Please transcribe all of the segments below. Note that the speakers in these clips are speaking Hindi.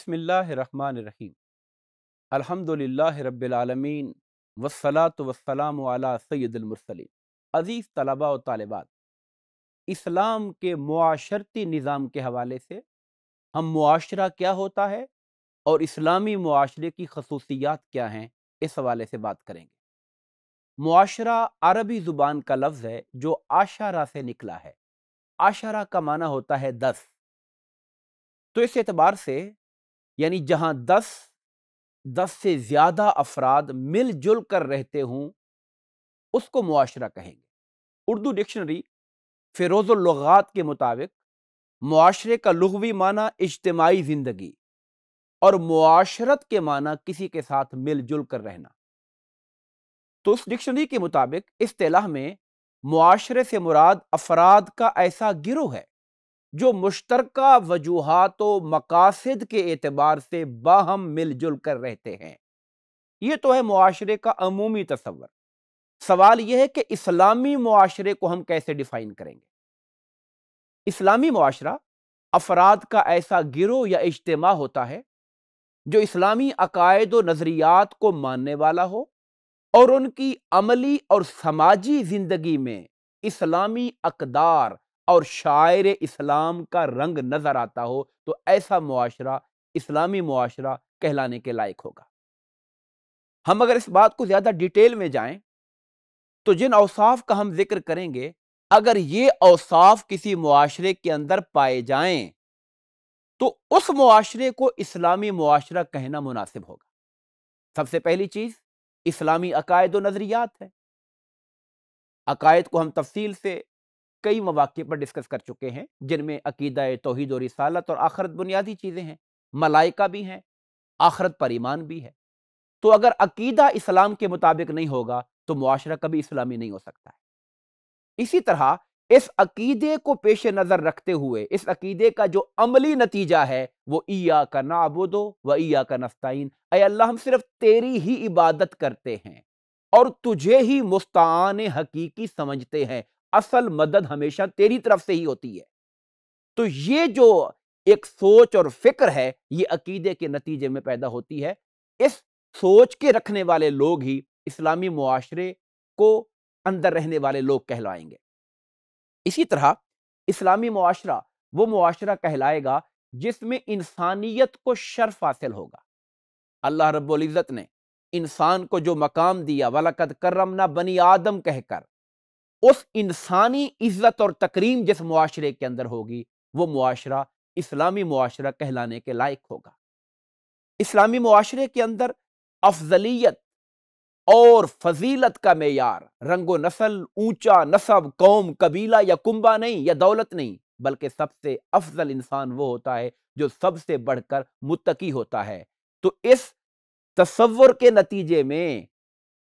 बसमीम् अल्हम्दुलिल्लाह रब्बिलालमीन वसलात वसलाम अला सैदुलमरसलिन अज़ीज़ तलबा व तालबात इस्लाम के माशरती निज़ाम के हवाले से हम माशरा क्या होता है और इस्लामी मुआरे की खसूसियात क्या हैं इस हवाले से बात करेंगे माशरा अरबी ज़ुबान का लफ्ज़ है जो आशारा से निकला है आशारा का माना होता है दस तो इस एतबार से यानी जहाँ दस दस से ज़्यादा अफराद मिलजुल कर रहते हों उसको मुआशरा कहेंगे उर्दू डिक्शनरी फ़िरोज़ुल्लुगात के मुताबिक मुआशरे का लघवी माना इज्तमाही ज़िंदगी और मुआशरत के माना किसी के साथ मिलजुल कर रहना तो उस डिक्शनरी के मुताबिक इस तलाह में मुआशरे से मुराद अफराद का ऐसा गिरोह है जो मुश्तरक वजूहत मकासद के एतबार से बाहम मिलजुल कर रहते हैं ये तो है माशरे का अमूमी तस्वर सवाल यह है कि इस्लामी मुआरे को हम कैसे डिफाइन करेंगे इस्लामी माशरा अफराद का ऐसा गिरोह या इज्तम होता है जो इस्लामी अकायद व नज़रियात को मानने वाला हो और उनकी अमली और समाजी ज़िंदगी में इस्लामी अकदार और शायर इस्लाम का रंग नज़र आता हो तो ऐसा मुआशरा इस्लामी मुआशरा कहलाने के लायक होगा हम अगर इस बात को ज़्यादा डिटेल में जाएं तो जिन अवसाफ का हम जिक्र करेंगे अगर ये अवसाफ किसी मुआशरे के अंदर पाए जाएं तो उस मुआशरे को इस्लामी मुआशरा कहना मुनासिब होगा सबसे पहली चीज़ इस्लामी अकायद व नज़रियात है अकायद को हम तफसील से कई मौाक़े पर डिस्कस कर चुके हैं जिनमें अकीदा तोहद और रिसालत और आखरत बुनियादी चीज़ें हैं मलाइका भी हैं आखरत पर ईमान भी है तो अगर अकीदा इस्लाम के मुताबिक नहीं होगा तो मुआरा कभी इस्लामी नहीं हो सकता है इसी तरह इस अकीदे को पेश नज़र रखते हुए इस अकीदे का जो अमली नतीजा है वो ईया का आबोदो व ईया का नस्ताइन अल्लाह हम सिर्फ तेरी ही इबादत करते हैं और तुझे ही मुस्तान हकीकी समझते हैं असल मदद हमेशा तेरी तरफ से ही होती है तो ये जो एक सोच और फिक्र है ये अकीदे के नतीजे में पैदा होती है इस सोच के रखने वाले लोग ही इस्लामी मुआशरे को अंदर रहने वाले लोग कहलाएंगे इसी तरह इस्लामी मुआशरा वो मुआशरा कहलाएगा जिसमें इंसानियत को शर्फ हासिल होगा अल्लाह इज़्ज़त ने इंसान को जो मकाम दिया वलकद करम ना बनी आदम कहकर उस इंसानी इज्जत और तकरीम जिस मुआरे के अंदर होगी वो मुआरा इस्लामी मुआरा कहलाने के लायक होगा इस्लामी मुआरे के अंदर अफजलियत और फजीलत का मैार रंगो नसल ऊंचा नसब कौम कबीला या कुंबा नहीं या दौलत नहीं बल्कि सबसे अफजल इंसान वो होता है जो सबसे बढ़कर मुतकी होता है तो इस तस्वर के नतीजे में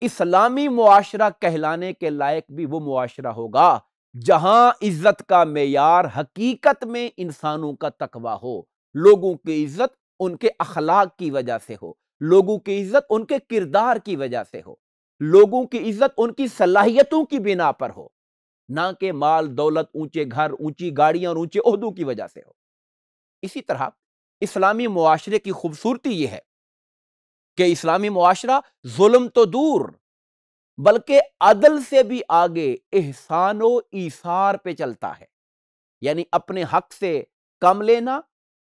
इस्लामी मुआशरा कहलाने के लायक भी वो मुआशरा होगा जहां इज्जत का मैार हकीकत में इंसानों का तकवा हो लोगों की इज्जत उनके अखलाक की वजह से हो लोगों की इज्जत उनके किरदार की वजह से हो लोगों की इज्जत उनकी सलाहियतों की बिना पर हो ना कि माल दौलत ऊंचे घर ऊंची गाड़ियां और ऊंचे उहदों की वजह से हो इसी तरह इस्लामी मुआशरे की खूबसूरती यह है कि इस्लामी मुआशरा जुल्म तो दूर बल्कि अदल से भी आगे एहसान ईसार पे चलता है यानी अपने हक से कम लेना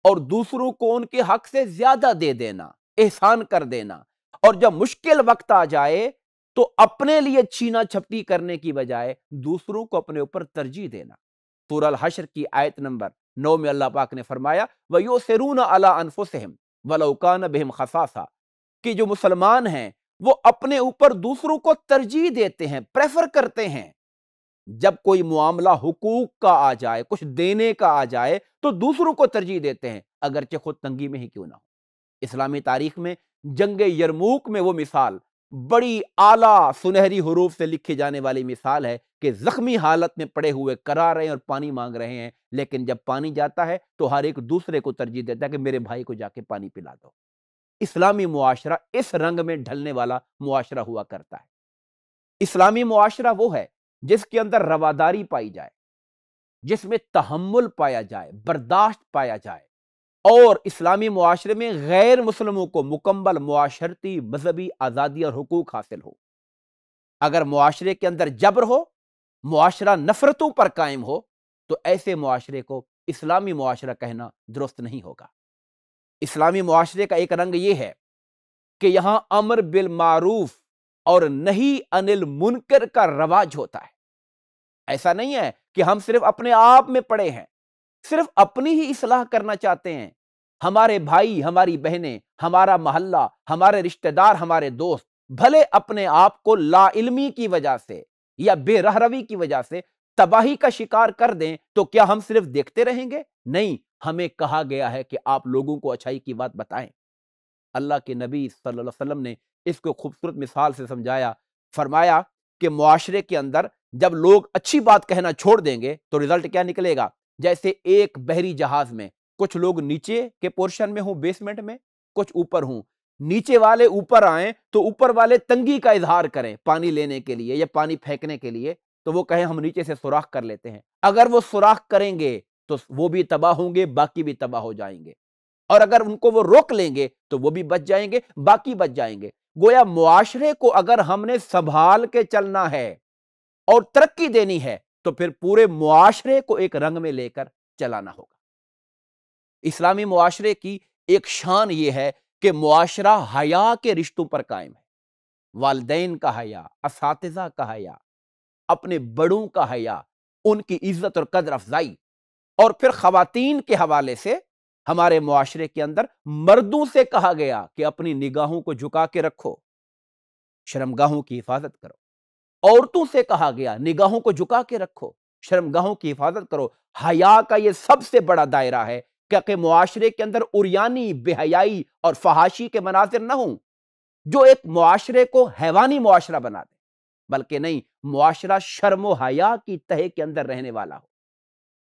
और दूसरों को उनके हक से ज्यादा दे देना एहसान कर देना और जब मुश्किल वक्त आ जाए तो अपने लिए छीना छपटी करने की बजाय दूसरों को अपने ऊपर तरजीह देना तुरल हशर की आयत नंबर नौ में अल्लाह पाक ने फरमाया वयो सरून अला अनफुसहम वलौकान बहम खसासा कि जो मुसलमान हैं वो अपने ऊपर दूसरों को तरजीह देते हैं प्रेफर करते हैं जब कोई मामला हुकूक का आ जाए कुछ देने का आ जाए तो दूसरों को तरजीह देते हैं अगरचे खुद तंगी में ही क्यों ना हो इस्लामी तारीख में जंग यरमूक में वो मिसाल बड़ी आला सुनहरी हरूफ से लिखी जाने वाली मिसाल है कि जख्मी हालत में पड़े हुए करा रहे हैं और पानी मांग रहे हैं लेकिन जब पानी जाता है तो हर एक दूसरे को तरजीह देता है कि मेरे भाई को जाके पानी पिला दो इस्लामी मुआशरा इस रंग में ढलने वाला मुआशरा हुआ करता है इस्लामी मुआशरा वो है जिसके अंदर रवादारी पाई जाए जिसमें तहमुल पाया जाए बर्दाश्त पाया जाए और इस्लामी मुआरे में गैर मुसलमों को मुकम्मल मुआशरती मजहबी आज़ादी और हकूक हासिल हो अगर मुआरे के अंदर जबर हो मुआरा नफरतों पर कायम हो तो ऐसे मुआरे को इस्लामी मुआरा कहना दुरुस्त नहीं होगा इस्लामी माशरे का एक रंग ये है कि यहां अमर बिल मारूफ और नहीं अनिल मुनकर का रवाज होता है ऐसा नहीं है कि हम सिर्फ अपने आप में पड़े हैं सिर्फ अपनी ही इसलाह करना चाहते हैं हमारे भाई हमारी बहनें हमारा मोहल्ला हमारे रिश्तेदार हमारे दोस्त भले अपने आप को इलमी की वजह से या बेरहरवी की वजह से तबाही का शिकार कर दें तो क्या हम सिर्फ देखते रहेंगे नहीं हमें कहा गया है कि आप लोगों को अच्छाई की बात बताएं अल्लाह के नबी सल्लल्लाहु अलैहि वसल्लम ने इसको खूबसूरत मिसाल से समझाया फरमाया कि माशरे के अंदर जब लोग अच्छी बात कहना छोड़ देंगे तो रिजल्ट क्या निकलेगा जैसे एक बहरी जहाज में कुछ लोग नीचे के पोर्शन में हों बेसमेंट में कुछ ऊपर हों नीचे वाले ऊपर आए तो ऊपर वाले तंगी का इजहार करें पानी लेने के लिए या पानी फेंकने के लिए तो वो कहें हम नीचे से सुराख कर लेते हैं अगर वो सुराख करेंगे तो वो भी तबाह होंगे बाकी भी तबाह हो जाएंगे और अगर उनको वो रोक लेंगे तो वो भी बच जाएंगे बाकी बच जाएंगे गोया मुआशरे को अगर हमने संभाल के चलना है और तरक्की देनी है तो फिर पूरे मुआशरे को एक रंग में लेकर चलाना होगा इस्लामी मुआशरे की एक शान ये है कि मुआशरा हया के रिश्तों पर कायम है वालदेन का हया इस का हया अपने बड़ों का हया उनकी इज्जत और कदर अफजाई और फिर खातन के हवाले से हमारे मुआरे के अंदर मर्दों से कहा गया कि अपनी निगाहों को झुका के रखो शर्मगाहों की हिफाजत करो औरतों से कहा गया निगाहों को झुका के रखो शर्मगाहों की हिफाजत करो हया का यह सबसे बड़ा दायरा है क्योंकि मुआरे के अंदर उरियानी बेहयाई और फहाशी के मनाजिर ना हों जो एक मुआरे को हैवानी मुआरा बना दे बल्कि नहीं मुआरा शर्म हया की तह के अंदर रहने वाला हो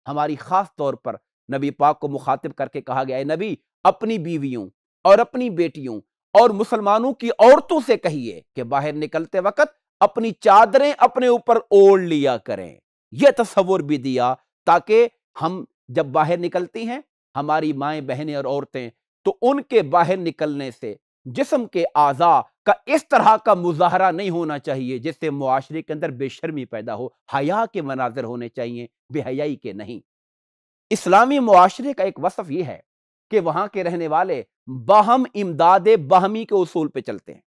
हमारी खास तौर पर नबी पाक को मुखातिब करके कहा गया है नबी अपनी बीवियों और अपनी बेटियों और मुसलमानों की औरतों से कहिए कि बाहर निकलते वक्त अपनी चादरें अपने ऊपर ओढ़ लिया करें यह तस्वुर भी दिया ताकि हम जब बाहर निकलती हैं हमारी माएँ बहनें और औरतें तो उनके बाहर निकलने से जिसम के आज़ा का इस तरह का मुजाहरा नहीं होना चाहिए जिससे मुआरे के अंदर बेशर्मी पैदा हो हया के मनाजर होने चाहिए बेहयाई के नहीं इस्लामी मुआरे का एक वसफ़ यह है कि वहां के रहने वाले बहम इमदाद बहमी के उसूल पर चलते हैं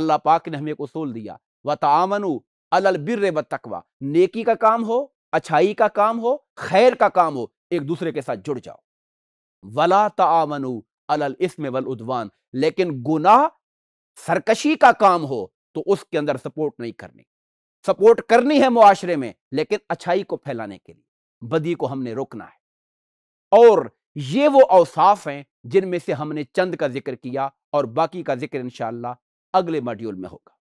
अल्लाह पाक ने हमें एक उसूल दिया व तामनु अलबिर व तकवा नेकी का काम हो अच्छाई का काम हो खैर का काम हो एक दूसरे के साथ जुड़ जाओ वला तामनु अल इसमें वल उद्वान लेकिन गुनाह सरकशी का काम हो तो उसके अंदर सपोर्ट नहीं करनी सपोर्ट करनी है मुआशरे में लेकिन अच्छाई को फैलाने के लिए बदी को हमने रोकना है और ये वो अवसाफ हैं जिनमें से हमने चंद का जिक्र किया और बाकी का जिक्र इंशाला अगले मॉड्यूल में होगा